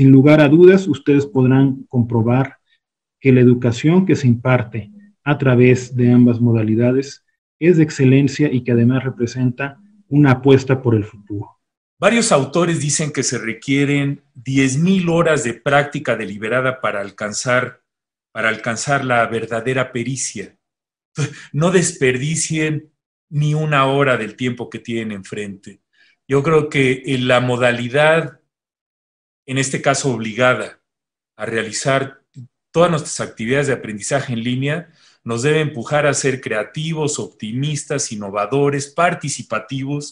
Sin lugar a dudas, ustedes podrán comprobar que la educación que se imparte a través de ambas modalidades es de excelencia y que además representa una apuesta por el futuro. Varios autores dicen que se requieren 10.000 horas de práctica deliberada para alcanzar, para alcanzar la verdadera pericia. No desperdicien ni una hora del tiempo que tienen enfrente. Yo creo que en la modalidad en este caso obligada a realizar todas nuestras actividades de aprendizaje en línea, nos debe empujar a ser creativos, optimistas, innovadores, participativos.